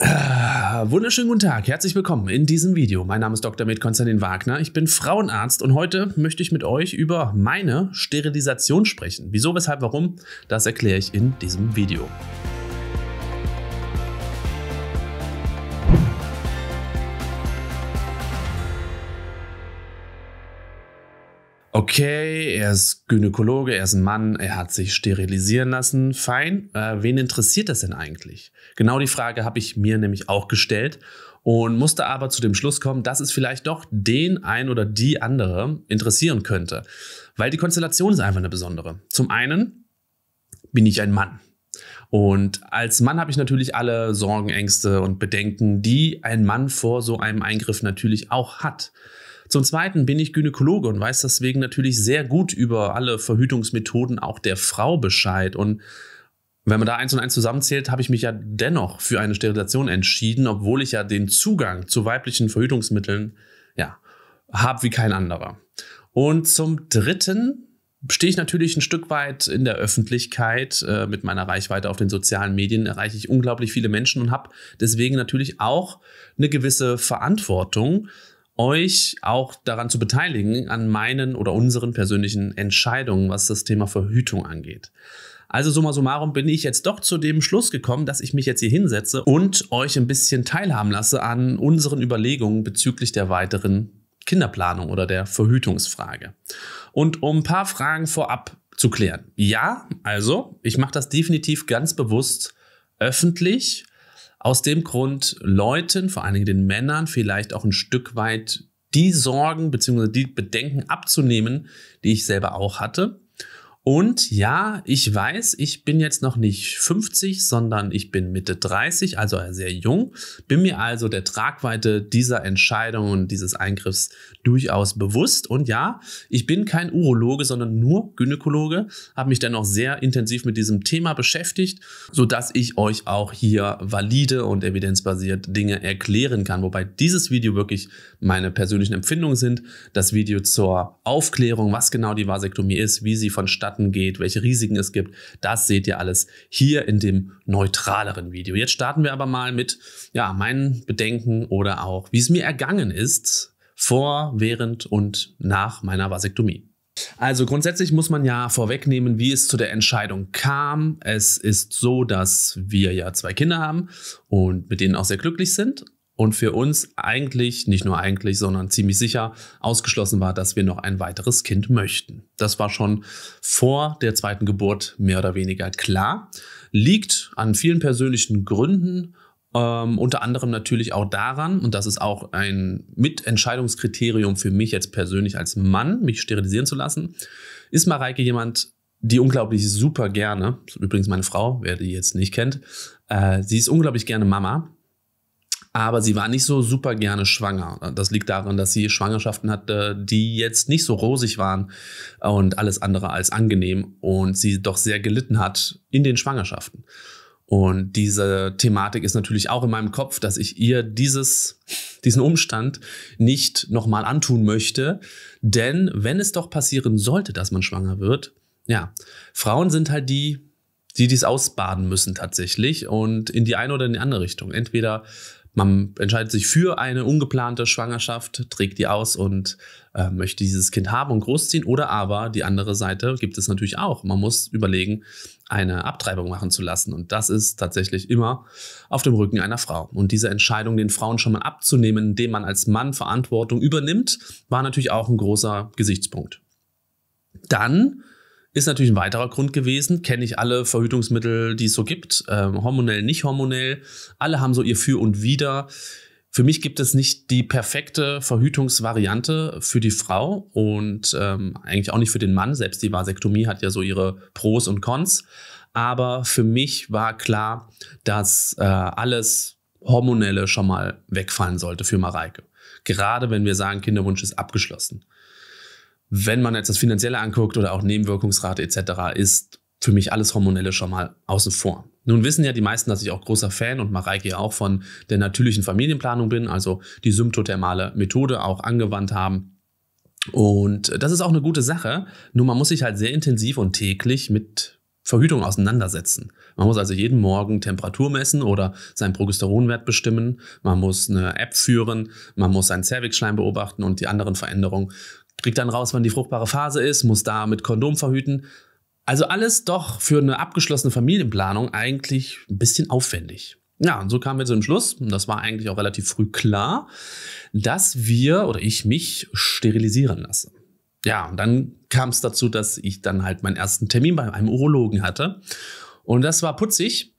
Wunderschönen guten Tag, herzlich willkommen in diesem Video. Mein Name ist Dr. Med Konstantin Wagner, ich bin Frauenarzt und heute möchte ich mit euch über meine Sterilisation sprechen. Wieso, weshalb, warum, das erkläre ich in diesem Video. okay, er ist Gynäkologe, er ist ein Mann, er hat sich sterilisieren lassen, fein. Äh, wen interessiert das denn eigentlich? Genau die Frage habe ich mir nämlich auch gestellt und musste aber zu dem Schluss kommen, dass es vielleicht doch den ein oder die andere interessieren könnte, weil die Konstellation ist einfach eine besondere. Zum einen bin ich ein Mann. Und als Mann habe ich natürlich alle Sorgen, Ängste und Bedenken, die ein Mann vor so einem Eingriff natürlich auch hat. Zum Zweiten bin ich Gynäkologe und weiß deswegen natürlich sehr gut über alle Verhütungsmethoden auch der Frau Bescheid. Und wenn man da eins und eins zusammenzählt, habe ich mich ja dennoch für eine Sterilisation entschieden, obwohl ich ja den Zugang zu weiblichen Verhütungsmitteln ja, habe wie kein anderer. Und zum Dritten stehe ich natürlich ein Stück weit in der Öffentlichkeit. Äh, mit meiner Reichweite auf den sozialen Medien erreiche ich unglaublich viele Menschen und habe deswegen natürlich auch eine gewisse Verantwortung, euch auch daran zu beteiligen, an meinen oder unseren persönlichen Entscheidungen, was das Thema Verhütung angeht. Also summa summarum bin ich jetzt doch zu dem Schluss gekommen, dass ich mich jetzt hier hinsetze und euch ein bisschen teilhaben lasse an unseren Überlegungen bezüglich der weiteren Kinderplanung oder der Verhütungsfrage. Und um ein paar Fragen vorab zu klären. Ja, also ich mache das definitiv ganz bewusst öffentlich aus dem Grund Leuten, vor allen Dingen den Männern, vielleicht auch ein Stück weit die Sorgen bzw. die Bedenken abzunehmen, die ich selber auch hatte. Und ja, ich weiß, ich bin jetzt noch nicht 50, sondern ich bin Mitte 30, also sehr jung, bin mir also der Tragweite dieser Entscheidung und dieses Eingriffs durchaus bewusst. Und ja, ich bin kein Urologe, sondern nur Gynäkologe, habe mich dennoch sehr intensiv mit diesem Thema beschäftigt, sodass ich euch auch hier valide und evidenzbasiert Dinge erklären kann. Wobei dieses Video wirklich meine persönlichen Empfindungen sind. Das Video zur Aufklärung, was genau die Vasektomie ist, wie sie von Stadt Daten geht, welche Risiken es gibt. Das seht ihr alles hier in dem neutraleren Video. Jetzt starten wir aber mal mit ja, meinen Bedenken oder auch, wie es mir ergangen ist vor, während und nach meiner Vasektomie. Also grundsätzlich muss man ja vorwegnehmen, wie es zu der Entscheidung kam. Es ist so, dass wir ja zwei Kinder haben und mit denen auch sehr glücklich sind und für uns eigentlich, nicht nur eigentlich, sondern ziemlich sicher ausgeschlossen war, dass wir noch ein weiteres Kind möchten. Das war schon vor der zweiten Geburt mehr oder weniger klar, liegt an vielen persönlichen Gründen, ähm, unter anderem natürlich auch daran, und das ist auch ein Mitentscheidungskriterium für mich jetzt persönlich als Mann, mich sterilisieren zu lassen, ist Mareike jemand, die unglaublich super gerne, übrigens meine Frau, wer die jetzt nicht kennt, äh, sie ist unglaublich gerne Mama aber sie war nicht so super gerne schwanger. Das liegt daran, dass sie Schwangerschaften hatte, die jetzt nicht so rosig waren und alles andere als angenehm und sie doch sehr gelitten hat in den Schwangerschaften. Und diese Thematik ist natürlich auch in meinem Kopf, dass ich ihr dieses, diesen Umstand nicht nochmal antun möchte. Denn wenn es doch passieren sollte, dass man schwanger wird, ja, Frauen sind halt die, die dies ausbaden müssen tatsächlich und in die eine oder in die andere Richtung. Entweder man entscheidet sich für eine ungeplante Schwangerschaft, trägt die aus und äh, möchte dieses Kind haben und großziehen. Oder aber die andere Seite gibt es natürlich auch. Man muss überlegen, eine Abtreibung machen zu lassen. Und das ist tatsächlich immer auf dem Rücken einer Frau. Und diese Entscheidung, den Frauen schon mal abzunehmen, indem man als Mann Verantwortung übernimmt, war natürlich auch ein großer Gesichtspunkt. Dann ist natürlich ein weiterer Grund gewesen. Kenne ich alle Verhütungsmittel, die es so gibt, ähm, hormonell, nicht hormonell. Alle haben so ihr Für und Wider. Für mich gibt es nicht die perfekte Verhütungsvariante für die Frau und ähm, eigentlich auch nicht für den Mann. Selbst die Vasektomie hat ja so ihre Pros und Cons. Aber für mich war klar, dass äh, alles Hormonelle schon mal wegfallen sollte für Mareike. Gerade wenn wir sagen, Kinderwunsch ist abgeschlossen wenn man jetzt das Finanzielle anguckt oder auch Nebenwirkungsrate etc., ist für mich alles Hormonelle schon mal außen vor. Nun wissen ja die meisten, dass ich auch großer Fan und Mareike ja auch von der natürlichen Familienplanung bin, also die symptothermale Methode auch angewandt haben. Und das ist auch eine gute Sache, nur man muss sich halt sehr intensiv und täglich mit Verhütung auseinandersetzen. Man muss also jeden Morgen Temperatur messen oder seinen Progesteronwert bestimmen. Man muss eine App führen. Man muss seinen Cervixschleim beobachten und die anderen Veränderungen kriegt dann raus, wann die fruchtbare Phase ist, muss da mit Kondom verhüten. Also alles doch für eine abgeschlossene Familienplanung eigentlich ein bisschen aufwendig. Ja, und so kamen wir zu dem Schluss, und das war eigentlich auch relativ früh klar, dass wir oder ich mich sterilisieren lasse. Ja, und dann kam es dazu, dass ich dann halt meinen ersten Termin bei einem Urologen hatte. Und das war putzig.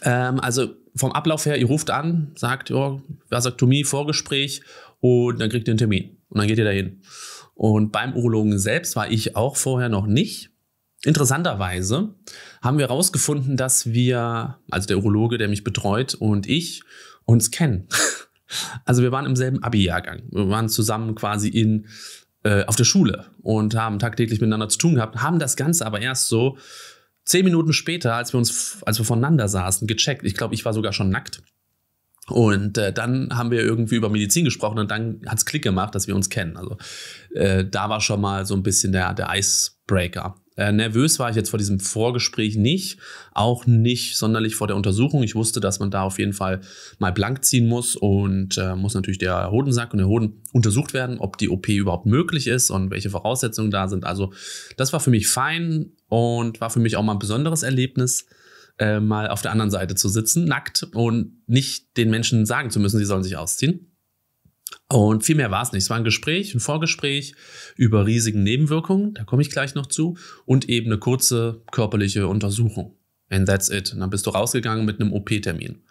Ähm, also vom Ablauf her, ihr ruft an, sagt, ja, oh, Vasaktomie, Vorgespräch und dann kriegt ihr einen Termin. Und dann geht ihr dahin. Und beim Urologen selbst war ich auch vorher noch nicht. Interessanterweise haben wir herausgefunden, dass wir, also der Urologe, der mich betreut und ich, uns kennen. Also wir waren im selben Abi-Jahrgang. Wir waren zusammen quasi in, äh, auf der Schule und haben tagtäglich miteinander zu tun gehabt, haben das Ganze aber erst so zehn Minuten später, als wir uns, als wir voneinander saßen, gecheckt. Ich glaube, ich war sogar schon nackt. Und äh, dann haben wir irgendwie über Medizin gesprochen und dann hat's Klick gemacht, dass wir uns kennen. Also äh, da war schon mal so ein bisschen der, der Icebreaker. Äh, nervös war ich jetzt vor diesem Vorgespräch nicht, auch nicht sonderlich vor der Untersuchung. Ich wusste, dass man da auf jeden Fall mal blank ziehen muss und äh, muss natürlich der Hodensack und der Hoden untersucht werden, ob die OP überhaupt möglich ist und welche Voraussetzungen da sind. Also das war für mich fein und war für mich auch mal ein besonderes Erlebnis. Äh, mal auf der anderen Seite zu sitzen, nackt und nicht den Menschen sagen zu müssen, sie sollen sich ausziehen. Und viel mehr war es nicht. Es war ein Gespräch, ein Vorgespräch über riesigen Nebenwirkungen, da komme ich gleich noch zu, und eben eine kurze körperliche Untersuchung. And that's it. Und dann bist du rausgegangen mit einem OP-Termin.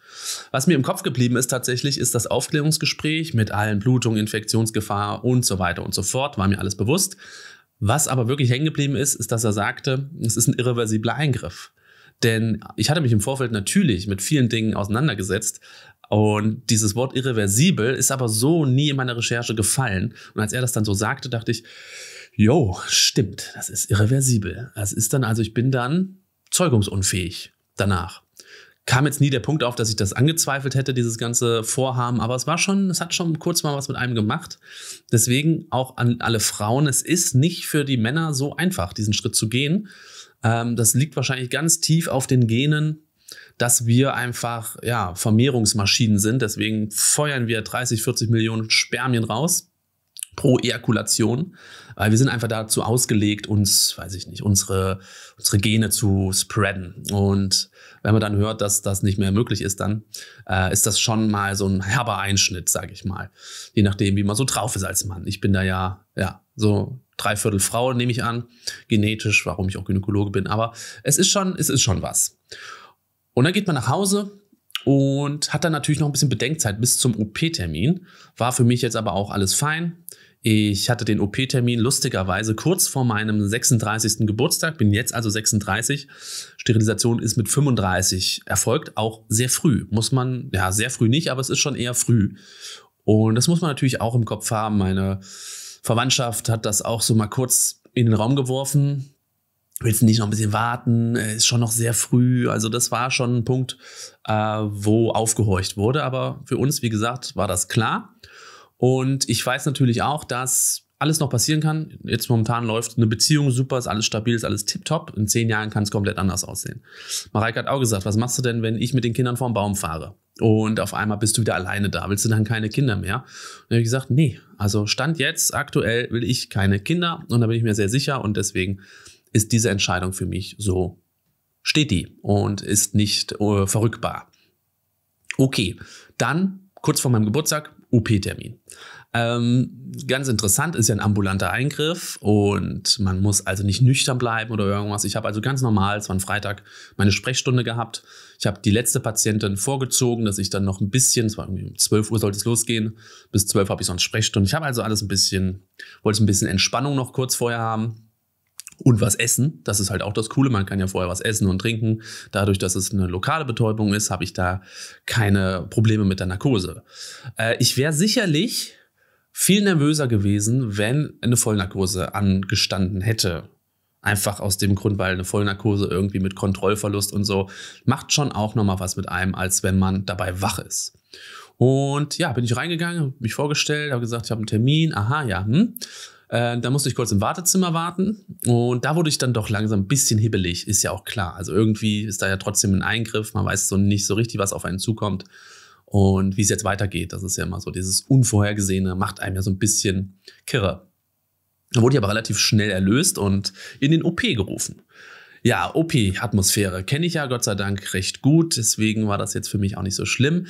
Was mir im Kopf geblieben ist tatsächlich, ist das Aufklärungsgespräch mit allen Blutungen, Infektionsgefahr und so weiter und so fort, war mir alles bewusst. Was aber wirklich hängen geblieben ist, ist, dass er sagte, es ist ein irreversibler Eingriff. Denn ich hatte mich im Vorfeld natürlich mit vielen Dingen auseinandergesetzt, und dieses Wort irreversibel ist aber so nie in meiner Recherche gefallen. Und als er das dann so sagte, dachte ich, jo, stimmt, das ist irreversibel. Das ist dann, also ich bin dann zeugungsunfähig danach. Kam jetzt nie der Punkt auf, dass ich das angezweifelt hätte, dieses ganze Vorhaben, aber es war schon, es hat schon kurz mal was mit einem gemacht. Deswegen auch an alle Frauen, es ist nicht für die Männer so einfach, diesen Schritt zu gehen. Ähm, das liegt wahrscheinlich ganz tief auf den Genen, dass wir einfach ja, Vermehrungsmaschinen sind. Deswegen feuern wir 30, 40 Millionen Spermien raus pro Ejakulation, weil äh, wir sind einfach dazu ausgelegt, uns, weiß ich nicht, unsere, unsere Gene zu spreaden. Und wenn man dann hört, dass das nicht mehr möglich ist, dann äh, ist das schon mal so ein herber Einschnitt, sage ich mal. Je nachdem, wie man so drauf ist als Mann. Ich bin da ja, ja, so dreiviertel Frau, nehme ich an, genetisch, warum ich auch Gynäkologe bin. Aber es ist schon, es ist schon was. Und dann geht man nach Hause, und hatte natürlich noch ein bisschen Bedenkzeit bis zum OP-Termin. War für mich jetzt aber auch alles fein. Ich hatte den OP-Termin lustigerweise kurz vor meinem 36. Geburtstag, bin jetzt also 36. Sterilisation ist mit 35 erfolgt, auch sehr früh. Muss man, ja, sehr früh nicht, aber es ist schon eher früh. Und das muss man natürlich auch im Kopf haben. Meine Verwandtschaft hat das auch so mal kurz in den Raum geworfen willst du nicht noch ein bisschen warten? Äh, ist schon noch sehr früh. Also das war schon ein Punkt, äh, wo aufgehorcht wurde. Aber für uns, wie gesagt, war das klar. Und ich weiß natürlich auch, dass alles noch passieren kann. Jetzt momentan läuft eine Beziehung super, ist alles stabil, ist alles tipptopp. In zehn Jahren kann es komplett anders aussehen. Mareike hat auch gesagt, was machst du denn, wenn ich mit den Kindern vorm Baum fahre? Und auf einmal bist du wieder alleine da. Willst du dann keine Kinder mehr? Und dann habe ich gesagt, nee. Also Stand jetzt, aktuell will ich keine Kinder. Und da bin ich mir sehr sicher. Und deswegen ist diese Entscheidung für mich so, steht die und ist nicht äh, verrückbar. Okay, dann kurz vor meinem Geburtstag OP-Termin. Ähm, ganz interessant ist ja ein ambulanter Eingriff und man muss also nicht nüchtern bleiben oder irgendwas. Ich habe also ganz normal, es war ein Freitag, meine Sprechstunde gehabt. Ich habe die letzte Patientin vorgezogen, dass ich dann noch ein bisschen, es war irgendwie um 12 Uhr sollte es losgehen, bis 12 habe ich sonst Sprechstunde. Ich habe also alles ein bisschen, wollte ein bisschen Entspannung noch kurz vorher haben und was essen. Das ist halt auch das Coole. Man kann ja vorher was essen und trinken. Dadurch, dass es eine lokale Betäubung ist, habe ich da keine Probleme mit der Narkose. Äh, ich wäre sicherlich viel nervöser gewesen, wenn eine Vollnarkose angestanden hätte. Einfach aus dem Grund, weil eine Vollnarkose irgendwie mit Kontrollverlust und so macht schon auch nochmal was mit einem, als wenn man dabei wach ist. Und ja, bin ich reingegangen, mich vorgestellt, habe gesagt, ich habe einen Termin. Aha, ja, hm. Äh, da musste ich kurz im Wartezimmer warten und da wurde ich dann doch langsam ein bisschen hibbelig, ist ja auch klar. Also irgendwie ist da ja trotzdem ein Eingriff, man weiß so nicht so richtig, was auf einen zukommt und wie es jetzt weitergeht. Das ist ja immer so, dieses Unvorhergesehene macht einem ja so ein bisschen kirre. Da wurde ich aber relativ schnell erlöst und in den OP gerufen. Ja, OP-Atmosphäre kenne ich ja Gott sei Dank recht gut, deswegen war das jetzt für mich auch nicht so schlimm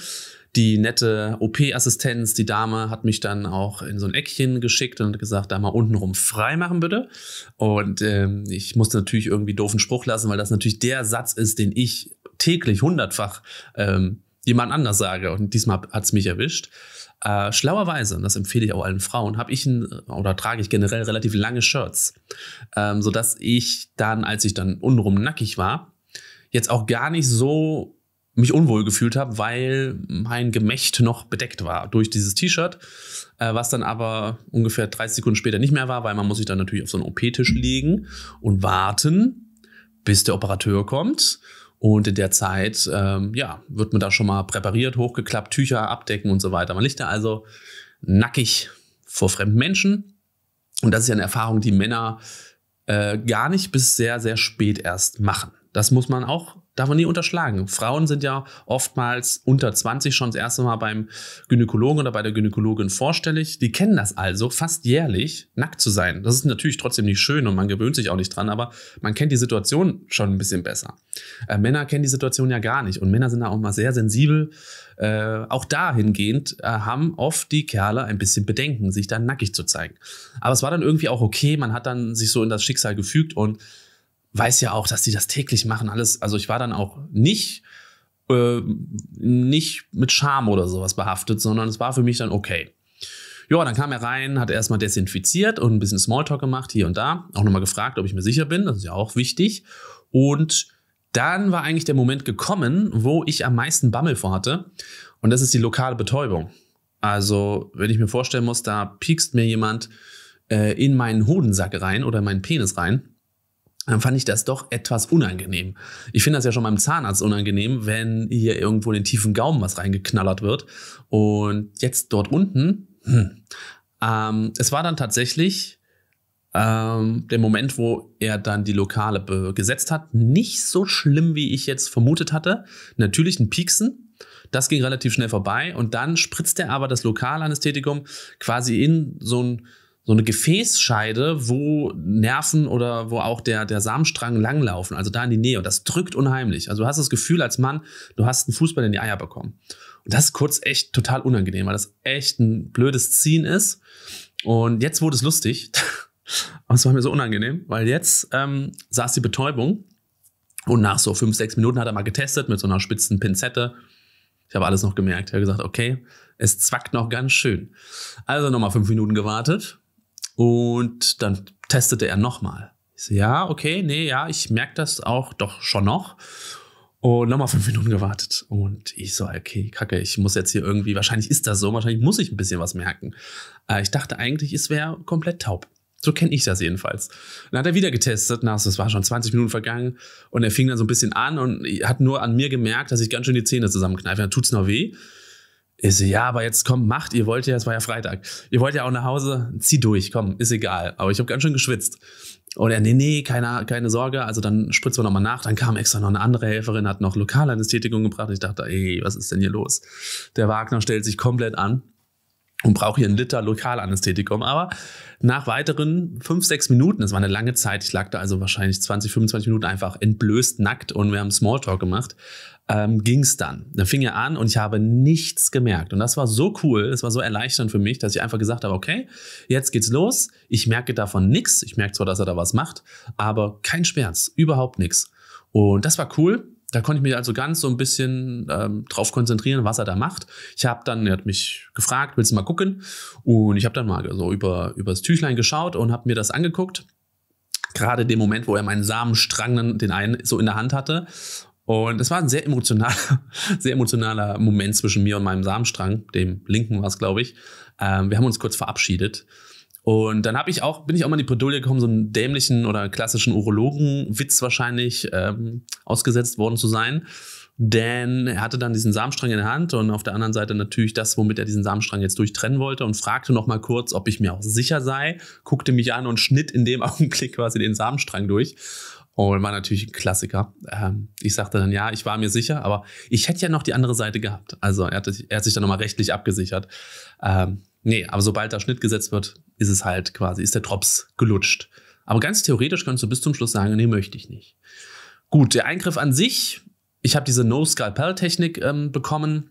die nette OP-Assistenz, die Dame, hat mich dann auch in so ein Eckchen geschickt und gesagt, da mal untenrum frei machen bitte. Und ähm, ich musste natürlich irgendwie doofen Spruch lassen, weil das natürlich der Satz ist, den ich täglich hundertfach ähm, jemand anders sage. Und diesmal hat's mich erwischt. Äh, schlauerweise, und das empfehle ich auch allen Frauen, habe ich ein, oder trage ich generell relativ lange Shirts, ähm, sodass ich dann, als ich dann untenrum nackig war, jetzt auch gar nicht so mich unwohl gefühlt habe, weil mein Gemächt noch bedeckt war durch dieses T-Shirt, äh, was dann aber ungefähr 30 Sekunden später nicht mehr war, weil man muss sich dann natürlich auf so einen OP-Tisch legen und warten, bis der Operateur kommt. Und in der Zeit, ähm, ja, wird man da schon mal präpariert, hochgeklappt, Tücher abdecken und so weiter. Man liegt da also nackig vor fremden Menschen. Und das ist ja eine Erfahrung, die Männer äh, gar nicht bis sehr, sehr spät erst machen. Das muss man auch Darf man nie unterschlagen. Frauen sind ja oftmals unter 20 schon das erste Mal beim Gynäkologen oder bei der Gynäkologin vorstellig. Die kennen das also, fast jährlich nackt zu sein. Das ist natürlich trotzdem nicht schön und man gewöhnt sich auch nicht dran, aber man kennt die Situation schon ein bisschen besser. Äh, Männer kennen die Situation ja gar nicht und Männer sind da auch mal sehr sensibel. Äh, auch dahingehend äh, haben oft die Kerle ein bisschen Bedenken, sich dann nackig zu zeigen. Aber es war dann irgendwie auch okay. Man hat dann sich so in das Schicksal gefügt und weiß ja auch, dass die das täglich machen, alles. Also ich war dann auch nicht, ähm, nicht mit Scham oder sowas behaftet, sondern es war für mich dann okay. Ja, dann kam er rein, hat erstmal desinfiziert und ein bisschen Smalltalk gemacht, hier und da. Auch nochmal gefragt, ob ich mir sicher bin, das ist ja auch wichtig. Und dann war eigentlich der Moment gekommen, wo ich am meisten Bammel vor hatte. Und das ist die lokale Betäubung. Also, wenn ich mir vorstellen muss, da piekst mir jemand äh, in meinen Hodensack rein oder in meinen Penis rein dann fand ich das doch etwas unangenehm. Ich finde das ja schon beim Zahnarzt unangenehm, wenn hier irgendwo in den tiefen Gaumen was reingeknallert wird. Und jetzt dort unten, hm, ähm, es war dann tatsächlich ähm, der Moment, wo er dann die Lokale gesetzt hat. Nicht so schlimm, wie ich jetzt vermutet hatte. Natürlich ein Pieksen, das ging relativ schnell vorbei und dann spritzt er aber das Lokalanästhetikum quasi in so ein so eine Gefäßscheide, wo Nerven oder wo auch der, der Samenstrang langlaufen, also da in die Nähe. Und das drückt unheimlich. Also du hast das Gefühl als Mann, du hast einen Fußball in die Eier bekommen. Und das ist kurz echt total unangenehm, weil das echt ein blödes Ziehen ist. Und jetzt wurde es lustig. Aber es war mir so unangenehm, weil jetzt ähm, saß die Betäubung und nach so fünf, sechs Minuten hat er mal getestet mit so einer spitzen Pinzette. Ich habe alles noch gemerkt. Er hat gesagt, okay, es zwackt noch ganz schön. Also nochmal fünf Minuten gewartet und dann testete er nochmal. Ich so, ja, okay, nee, ja, ich merke das auch doch schon noch. Und nochmal fünf Minuten gewartet. Und ich so, okay, kacke, ich muss jetzt hier irgendwie, wahrscheinlich ist das so, wahrscheinlich muss ich ein bisschen was merken. Äh, ich dachte eigentlich, es wäre komplett taub. So kenne ich das jedenfalls. Dann hat er wieder getestet, na, es war schon 20 Minuten vergangen und er fing dann so ein bisschen an und hat nur an mir gemerkt, dass ich ganz schön die Zähne zusammenkneife. Dann tut es noch weh. Ich so, ja, aber jetzt komm, macht, ihr wollt ja, es war ja Freitag, ihr wollt ja auch nach Hause, zieh durch, komm, ist egal. Aber ich habe ganz schön geschwitzt. Und er, nee, nee, keine, keine Sorge, also dann spritzen wir nochmal nach. Dann kam extra noch eine andere Helferin, hat noch Lokalanästhetikum gebracht. Ich dachte, ey, was ist denn hier los? Der Wagner stellt sich komplett an und brauche hier einen Liter Lokalanästhetikum. Aber nach weiteren fünf, sechs Minuten, das war eine lange Zeit, ich lag da also wahrscheinlich 20, 25 Minuten einfach entblößt, nackt und wir haben Smalltalk gemacht, ähm, ging es dann. Dann fing er an und ich habe nichts gemerkt. Und das war so cool, es war so erleichternd für mich, dass ich einfach gesagt habe, okay, jetzt geht's los. Ich merke davon nichts. Ich merke zwar, dass er da was macht, aber kein Schmerz, überhaupt nichts. Und das war cool da konnte ich mich also ganz so ein bisschen ähm, drauf konzentrieren, was er da macht. Ich habe dann, er hat mich gefragt, willst du mal gucken? Und ich habe dann mal so über übers Tüchlein geschaut und habe mir das angeguckt. Gerade dem Moment, wo er meinen Samenstrang dann den einen so in der Hand hatte. Und es war ein sehr emotionaler, sehr emotionaler Moment zwischen mir und meinem Samenstrang, dem linken war es, glaube ich. Ähm, wir haben uns kurz verabschiedet und dann habe ich auch, bin ich auch mal in die Bredouille gekommen, so einen dämlichen oder klassischen Urologenwitz wahrscheinlich ähm, ausgesetzt worden zu sein. Denn er hatte dann diesen Samenstrang in der Hand und auf der anderen Seite natürlich das, womit er diesen Samenstrang jetzt durchtrennen wollte und fragte nochmal kurz, ob ich mir auch sicher sei, guckte mich an und schnitt in dem Augenblick quasi den Samenstrang durch. Und war natürlich ein Klassiker. Ähm, ich sagte dann, ja, ich war mir sicher, aber ich hätte ja noch die andere Seite gehabt. Also er hat, er hat sich dann nochmal rechtlich abgesichert. Ähm, Nee, aber sobald da Schnitt gesetzt wird, ist es halt quasi, ist der Drops gelutscht. Aber ganz theoretisch kannst du bis zum Schluss sagen, nee, möchte ich nicht. Gut, der Eingriff an sich, ich habe diese No-Scalpel-Technik ähm, bekommen.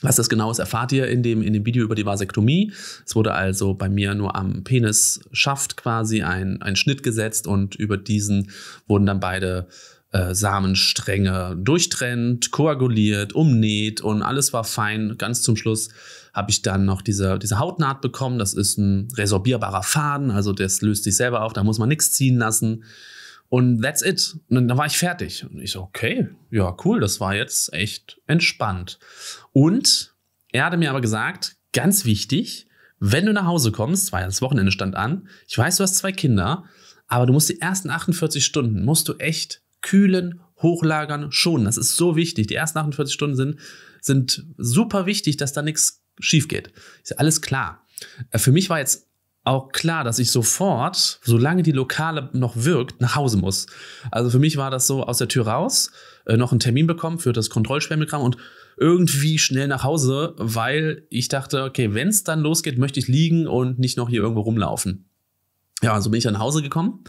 Was das genau ist, erfahrt ihr in dem, in dem Video über die Vasektomie. Es wurde also bei mir nur am Penisschaft quasi ein, ein Schnitt gesetzt und über diesen wurden dann beide äh, Samenstränge durchtrennt, koaguliert, umnäht und alles war fein. Ganz zum Schluss habe ich dann noch diese, diese Hautnaht bekommen. Das ist ein resorbierbarer Faden, also das löst sich selber auf, da muss man nichts ziehen lassen. Und that's it. Und dann war ich fertig. Und ich so, okay, ja, cool, das war jetzt echt entspannt. Und er hatte mir aber gesagt, ganz wichtig, wenn du nach Hause kommst, weil das Wochenende stand an, ich weiß, du hast zwei Kinder, aber du musst die ersten 48 Stunden, musst du echt kühlen, hochlagern, schonen. Das ist so wichtig. Die ersten 48 Stunden sind, sind super wichtig, dass da nichts schief geht. Ist alles klar. Äh, für mich war jetzt auch klar, dass ich sofort, solange die Lokale noch wirkt, nach Hause muss. Also für mich war das so aus der Tür raus, äh, noch einen Termin bekommen für das Kontrollschwemmelgramm und irgendwie schnell nach Hause, weil ich dachte, okay, wenn es dann losgeht, möchte ich liegen und nicht noch hier irgendwo rumlaufen. Ja, so bin ich dann nach Hause gekommen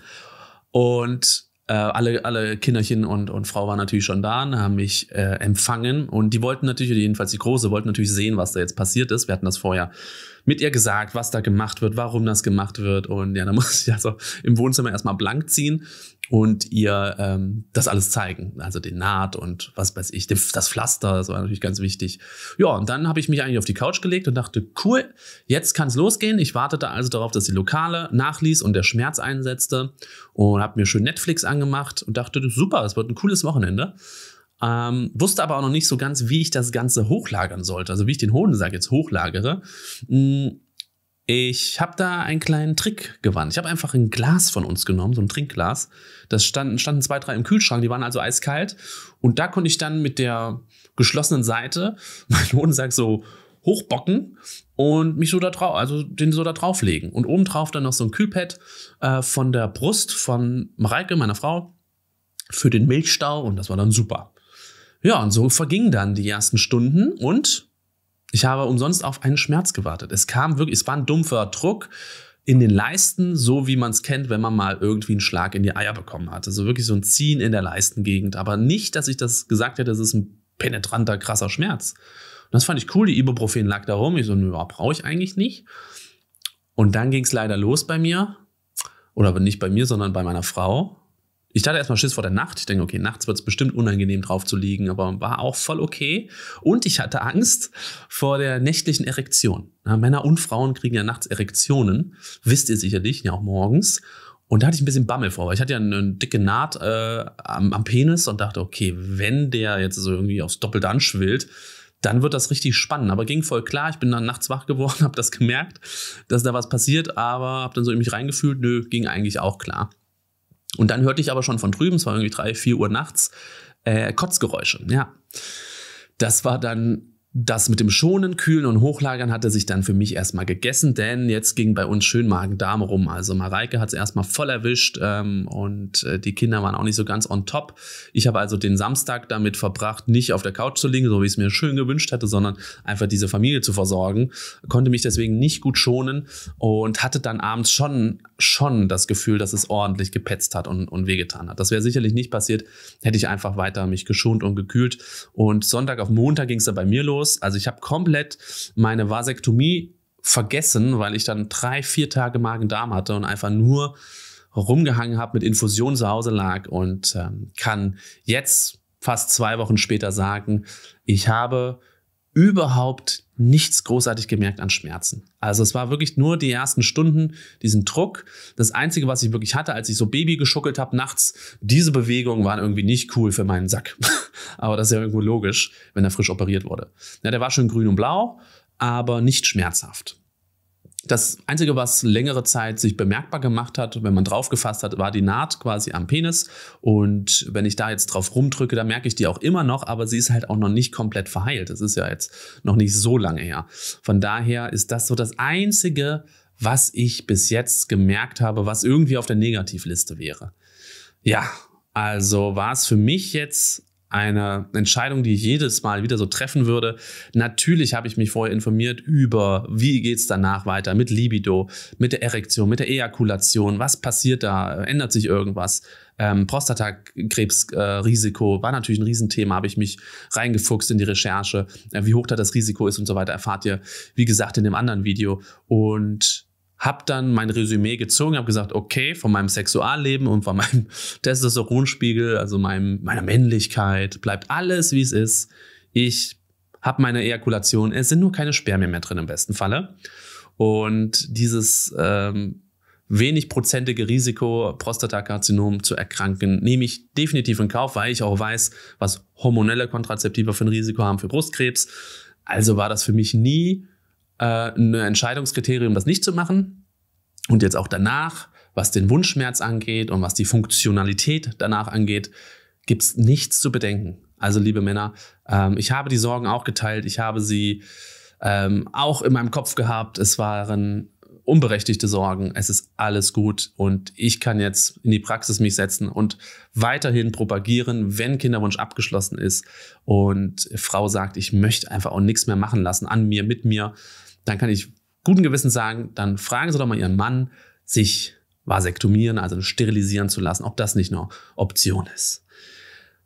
und äh, alle, alle Kinderchen und, und Frau waren natürlich schon da, und ne, haben mich äh, empfangen und die wollten natürlich, jedenfalls die Große, wollten natürlich sehen, was da jetzt passiert ist. Wir hatten das vorher mit ihr gesagt, was da gemacht wird, warum das gemacht wird und ja, da muss ich also im Wohnzimmer erstmal blank ziehen und ihr ähm, das alles zeigen. Also den Naht und was weiß ich, das Pflaster, das war natürlich ganz wichtig. Ja, und dann habe ich mich eigentlich auf die Couch gelegt und dachte, cool, jetzt kann es losgehen. Ich wartete also darauf, dass die Lokale nachließ und der Schmerz einsetzte und habe mir schön Netflix angemacht und dachte, super, es wird ein cooles Wochenende. Ähm, wusste aber auch noch nicht so ganz, wie ich das Ganze hochlagern sollte, also wie ich den Hodensack jetzt hochlagere. Hm, ich habe da einen kleinen Trick gewandt. Ich habe einfach ein Glas von uns genommen, so ein Trinkglas. Das standen, standen zwei, drei im Kühlschrank, die waren also eiskalt. Und da konnte ich dann mit der geschlossenen Seite meinen Hodensack so hochbocken und mich so da drauf, also den so da drauflegen. Und obendrauf dann noch so ein Kühlpad äh, von der Brust von Mareike, meiner Frau, für den Milchstau. Und das war dann super. Ja, und so vergingen dann die ersten Stunden und ich habe umsonst auf einen Schmerz gewartet. Es kam wirklich, es war ein dumpfer Druck in den Leisten, so wie man es kennt, wenn man mal irgendwie einen Schlag in die Eier bekommen hat. Also wirklich so ein Ziehen in der Leistengegend. Aber nicht, dass ich das gesagt hätte, das ist ein penetranter, krasser Schmerz. Und das fand ich cool. Die Ibuprofen lag da rum. Ich so, nö, brauche ich eigentlich nicht. Und dann ging es leider los bei mir. Oder nicht bei mir, sondern bei meiner Frau ich hatte erstmal Schiss vor der Nacht. Ich denke, okay, nachts wird es bestimmt unangenehm drauf zu liegen, aber war auch voll okay. Und ich hatte Angst vor der nächtlichen Erektion. Ja, Männer und Frauen kriegen ja nachts Erektionen, wisst ihr sicherlich, ja auch morgens. Und da hatte ich ein bisschen Bammel vor, weil ich hatte ja eine, eine dicke Naht äh, am, am, Penis und dachte, okay, wenn der jetzt so irgendwie aufs Doppelte anschwillt, dann wird das richtig spannend. Aber ging voll klar. Ich bin dann nachts wach geworden, habe das gemerkt, dass da was passiert, aber habe dann so in mich reingefühlt, nö, ging eigentlich auch klar. Und dann hörte ich aber schon von drüben, es war irgendwie drei, vier Uhr nachts, äh, Kotzgeräusche. Ja. Das war dann das mit dem Schonen, Kühlen und Hochlagern hatte sich dann für mich erstmal gegessen, denn jetzt ging bei uns schön Magen-Darm rum. Also Mareike hat es erstmal voll erwischt ähm, und äh, die Kinder waren auch nicht so ganz on top. Ich habe also den Samstag damit verbracht, nicht auf der Couch zu liegen, so wie ich es mir schön gewünscht hätte, sondern einfach diese Familie zu versorgen. Konnte mich deswegen nicht gut schonen und hatte dann abends schon schon das Gefühl, dass es ordentlich gepetzt hat und, und wehgetan hat. Das wäre sicherlich nicht passiert, hätte ich einfach weiter mich geschont und gekühlt. Und Sonntag auf Montag ging es dann bei mir los. Also ich habe komplett meine Vasektomie vergessen, weil ich dann drei, vier Tage Magen-Darm hatte und einfach nur rumgehangen habe, mit Infusion zu Hause lag und ähm, kann jetzt fast zwei Wochen später sagen, ich habe überhaupt nichts großartig gemerkt an Schmerzen. Also es war wirklich nur die ersten Stunden, diesen Druck. Das Einzige, was ich wirklich hatte, als ich so Baby geschuckelt habe nachts, diese Bewegungen waren irgendwie nicht cool für meinen Sack. aber das ist ja irgendwo logisch, wenn er frisch operiert wurde. Ja, der war schön grün und blau, aber nicht schmerzhaft. Das Einzige, was längere Zeit sich bemerkbar gemacht hat, wenn man draufgefasst hat, war die Naht quasi am Penis. Und wenn ich da jetzt drauf rumdrücke, dann merke ich die auch immer noch, aber sie ist halt auch noch nicht komplett verheilt. Das ist ja jetzt noch nicht so lange her. Von daher ist das so das Einzige, was ich bis jetzt gemerkt habe, was irgendwie auf der Negativliste wäre. Ja, also war es für mich jetzt eine Entscheidung, die ich jedes Mal wieder so treffen würde. Natürlich habe ich mich vorher informiert über, wie geht es danach weiter mit Libido, mit der Erektion, mit der Ejakulation, was passiert da, ändert sich irgendwas. Ähm, Prostatakrebsrisiko äh, war natürlich ein Riesenthema, habe ich mich reingefuchst in die Recherche, äh, wie hoch da das Risiko ist und so weiter, erfahrt ihr, wie gesagt, in dem anderen Video. Und habe dann mein Resümee gezogen, habe gesagt, okay, von meinem Sexualleben und von meinem Testosteronspiegel, also meinem, meiner Männlichkeit, bleibt alles, wie es ist. Ich habe meine Ejakulation, es sind nur keine Spermien mehr drin im besten Falle. Und dieses ähm, wenig prozentige Risiko, Prostatakarzinom zu erkranken, nehme ich definitiv in Kauf, weil ich auch weiß, was hormonelle Kontrazeptive für ein Risiko haben für Brustkrebs. Also war das für mich nie äh, ein Entscheidungskriterium, das nicht zu machen. Und jetzt auch danach, was den Wunschschmerz angeht und was die Funktionalität danach angeht, gibt es nichts zu bedenken. Also liebe Männer, ähm, ich habe die Sorgen auch geteilt, ich habe sie ähm, auch in meinem Kopf gehabt. Es waren unberechtigte Sorgen. Es ist alles gut und ich kann jetzt in die Praxis mich setzen und weiterhin propagieren, wenn Kinderwunsch abgeschlossen ist und Frau sagt, ich möchte einfach auch nichts mehr machen lassen an mir, mit mir, dann kann ich guten Gewissens sagen, dann fragen Sie doch mal Ihren Mann, sich vasektomieren, also sterilisieren zu lassen, ob das nicht eine Option ist.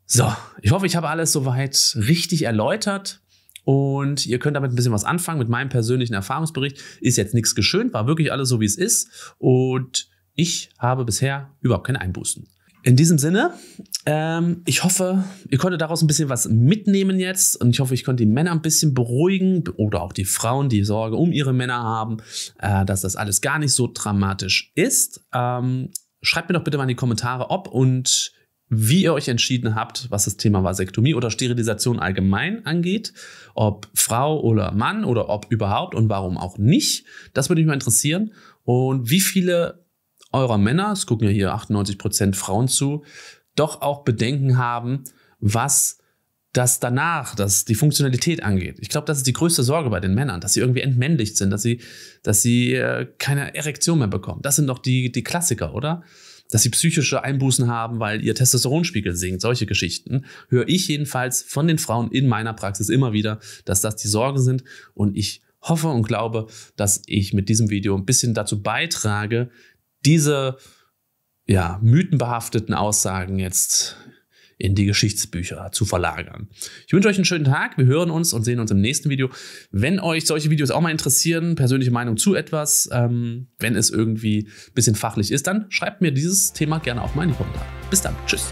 So, ich hoffe, ich habe alles soweit richtig erläutert. Und ihr könnt damit ein bisschen was anfangen. Mit meinem persönlichen Erfahrungsbericht ist jetzt nichts geschönt, war wirklich alles so, wie es ist. Und ich habe bisher überhaupt keine Einbußen. In diesem Sinne, ähm, ich hoffe, ihr konntet daraus ein bisschen was mitnehmen jetzt und ich hoffe, ich konnte die Männer ein bisschen beruhigen oder auch die Frauen, die Sorge um ihre Männer haben, äh, dass das alles gar nicht so dramatisch ist. Ähm, schreibt mir doch bitte mal in die Kommentare, ob und wie ihr euch entschieden habt, was das Thema Vasektomie oder Sterilisation allgemein angeht, ob Frau oder Mann oder ob überhaupt und warum auch nicht. Das würde mich mal interessieren. Und wie viele eurer Männer, es gucken ja hier 98% Frauen zu, doch auch Bedenken haben, was das danach, dass die Funktionalität angeht. Ich glaube, das ist die größte Sorge bei den Männern, dass sie irgendwie entmännlicht sind, dass sie, dass sie äh, keine Erektion mehr bekommen. Das sind doch die, die Klassiker, oder? Dass sie psychische Einbußen haben, weil ihr Testosteronspiegel sinkt, solche Geschichten. Höre ich jedenfalls von den Frauen in meiner Praxis immer wieder, dass das die Sorgen sind. Und ich hoffe und glaube, dass ich mit diesem Video ein bisschen dazu beitrage, diese ja, mythenbehafteten Aussagen jetzt in die Geschichtsbücher zu verlagern. Ich wünsche euch einen schönen Tag. Wir hören uns und sehen uns im nächsten Video. Wenn euch solche Videos auch mal interessieren, persönliche Meinung zu etwas, ähm, wenn es irgendwie ein bisschen fachlich ist, dann schreibt mir dieses Thema gerne auch mal in die Kommentare. Bis dann. Tschüss.